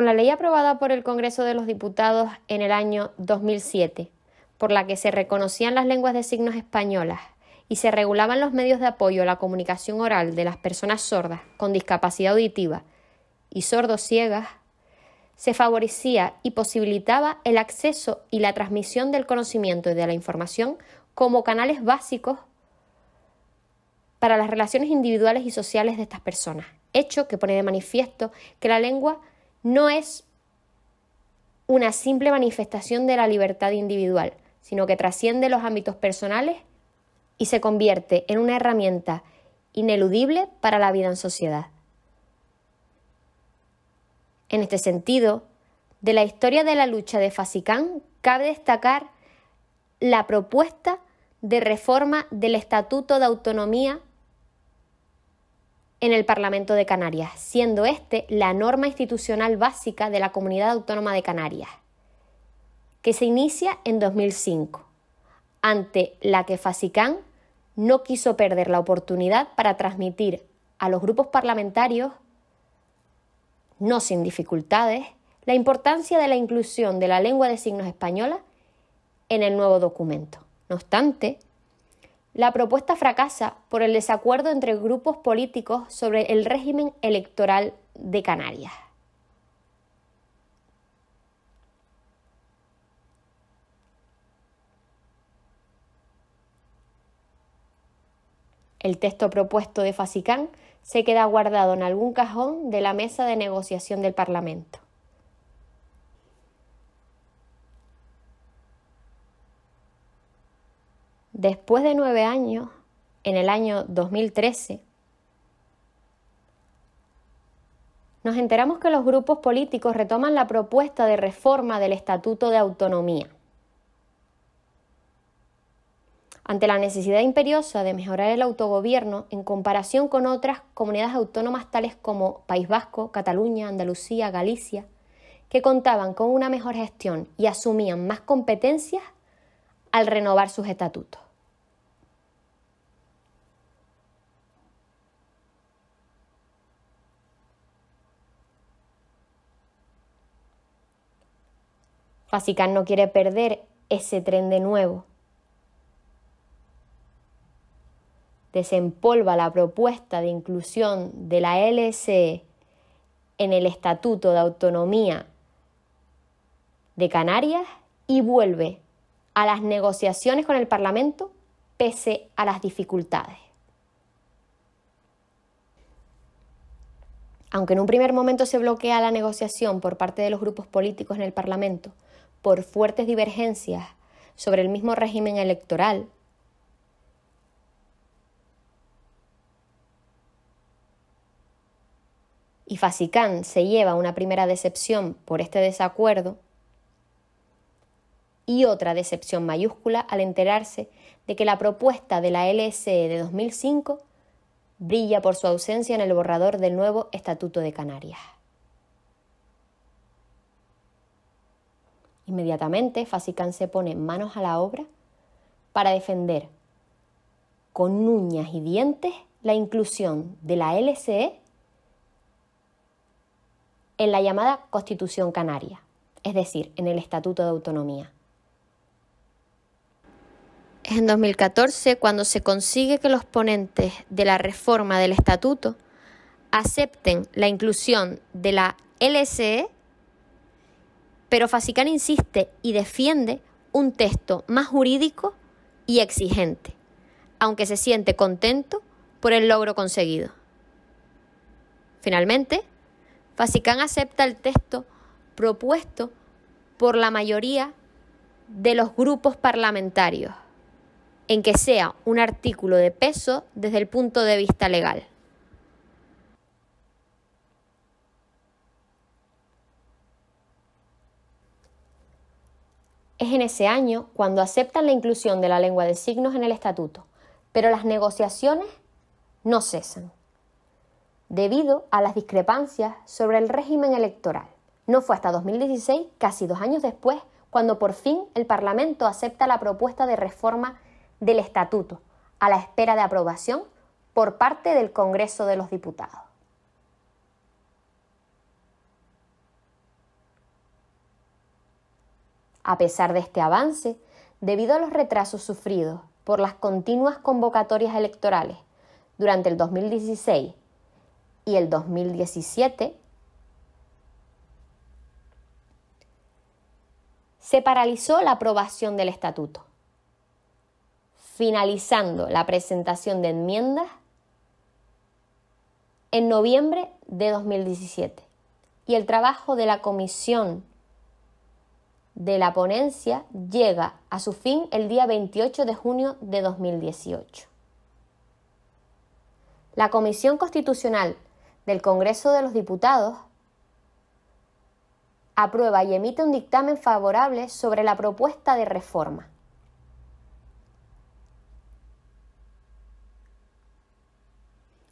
con la ley aprobada por el Congreso de los Diputados en el año 2007, por la que se reconocían las lenguas de signos españolas y se regulaban los medios de apoyo a la comunicación oral de las personas sordas con discapacidad auditiva y sordos ciegas, se favorecía y posibilitaba el acceso y la transmisión del conocimiento y de la información como canales básicos para las relaciones individuales y sociales de estas personas, hecho que pone de manifiesto que la lengua no es una simple manifestación de la libertad individual, sino que trasciende los ámbitos personales y se convierte en una herramienta ineludible para la vida en sociedad. En este sentido, de la historia de la lucha de Fasicán cabe destacar la propuesta de reforma del Estatuto de Autonomía en el Parlamento de Canarias, siendo este la norma institucional básica de la Comunidad Autónoma de Canarias, que se inicia en 2005, ante la que Fasicán no quiso perder la oportunidad para transmitir a los grupos parlamentarios, no sin dificultades, la importancia de la inclusión de la lengua de signos española en el nuevo documento. No obstante, la propuesta fracasa por el desacuerdo entre grupos políticos sobre el régimen electoral de Canarias. El texto propuesto de Fasicán se queda guardado en algún cajón de la mesa de negociación del Parlamento. Después de nueve años, en el año 2013, nos enteramos que los grupos políticos retoman la propuesta de reforma del Estatuto de Autonomía. Ante la necesidad imperiosa de mejorar el autogobierno en comparación con otras comunidades autónomas tales como País Vasco, Cataluña, Andalucía, Galicia, que contaban con una mejor gestión y asumían más competencias al renovar sus estatutos. Pasican no quiere perder ese tren de nuevo. Desempolva la propuesta de inclusión de la LSE en el Estatuto de Autonomía de Canarias y vuelve a las negociaciones con el Parlamento pese a las dificultades. Aunque en un primer momento se bloquea la negociación por parte de los grupos políticos en el Parlamento, por fuertes divergencias sobre el mismo régimen electoral, y Facicán se lleva una primera decepción por este desacuerdo y otra decepción mayúscula al enterarse de que la propuesta de la LSE de 2005 brilla por su ausencia en el borrador del nuevo Estatuto de Canarias. Inmediatamente Fasicán se pone manos a la obra para defender con uñas y dientes la inclusión de la LCE en la llamada Constitución Canaria, es decir, en el Estatuto de Autonomía. Es en 2014 cuando se consigue que los ponentes de la reforma del Estatuto acepten la inclusión de la LCE. Pero Fasicán insiste y defiende un texto más jurídico y exigente, aunque se siente contento por el logro conseguido. Finalmente, Fasicán acepta el texto propuesto por la mayoría de los grupos parlamentarios, en que sea un artículo de peso desde el punto de vista legal. Es en ese año cuando aceptan la inclusión de la lengua de signos en el estatuto, pero las negociaciones no cesan, debido a las discrepancias sobre el régimen electoral. No fue hasta 2016, casi dos años después, cuando por fin el Parlamento acepta la propuesta de reforma del estatuto, a la espera de aprobación por parte del Congreso de los Diputados. A pesar de este avance, debido a los retrasos sufridos por las continuas convocatorias electorales durante el 2016 y el 2017, se paralizó la aprobación del estatuto, finalizando la presentación de enmiendas en noviembre de 2017 y el trabajo de la comisión de la ponencia llega a su fin el día 28 de junio de 2018. La Comisión Constitucional del Congreso de los Diputados aprueba y emite un dictamen favorable sobre la propuesta de reforma.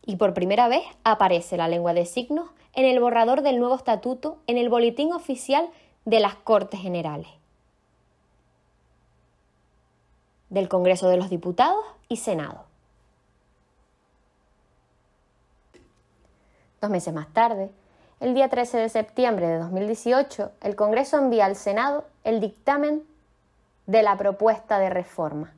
Y por primera vez aparece la lengua de signos en el borrador del nuevo estatuto en el Boletín Oficial de las Cortes Generales, del Congreso de los Diputados y Senado. Dos meses más tarde, el día 13 de septiembre de 2018, el Congreso envía al Senado el dictamen de la propuesta de reforma.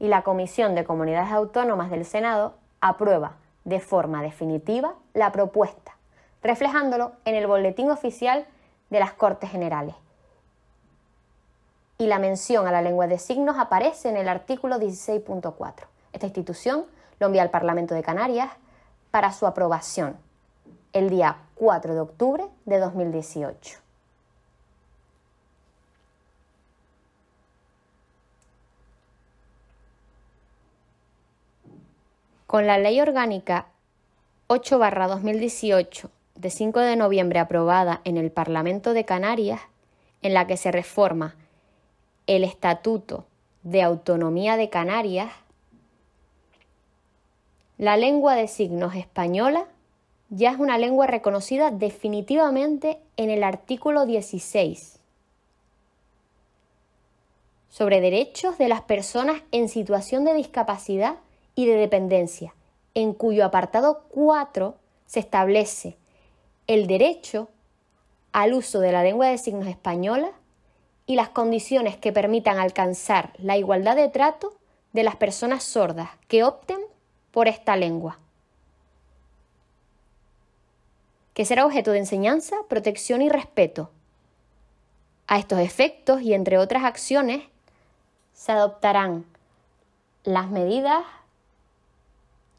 Y la Comisión de Comunidades Autónomas del Senado aprueba de forma definitiva la propuesta, reflejándolo en el boletín oficial de las Cortes Generales. Y la mención a la lengua de signos aparece en el artículo 16.4. Esta institución lo envía al Parlamento de Canarias para su aprobación el día 4 de octubre de 2018. Con la Ley Orgánica 8-2018 de 5 de noviembre aprobada en el Parlamento de Canarias, en la que se reforma el Estatuto de Autonomía de Canarias, la lengua de signos española ya es una lengua reconocida definitivamente en el artículo 16 sobre derechos de las personas en situación de discapacidad y de dependencia, en cuyo apartado 4 se establece el derecho al uso de la lengua de signos española y las condiciones que permitan alcanzar la igualdad de trato de las personas sordas que opten por esta lengua, que será objeto de enseñanza, protección y respeto. A estos efectos y entre otras acciones se adoptarán las medidas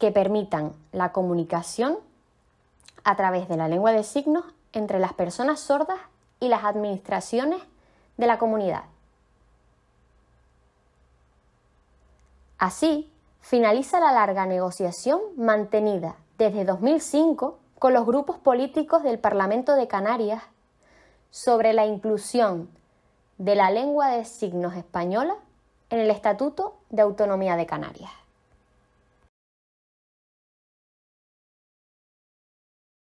que permitan la comunicación a través de la lengua de signos entre las personas sordas y las administraciones de la comunidad. Así, finaliza la larga negociación mantenida desde 2005 con los grupos políticos del Parlamento de Canarias sobre la inclusión de la lengua de signos española en el Estatuto de Autonomía de Canarias.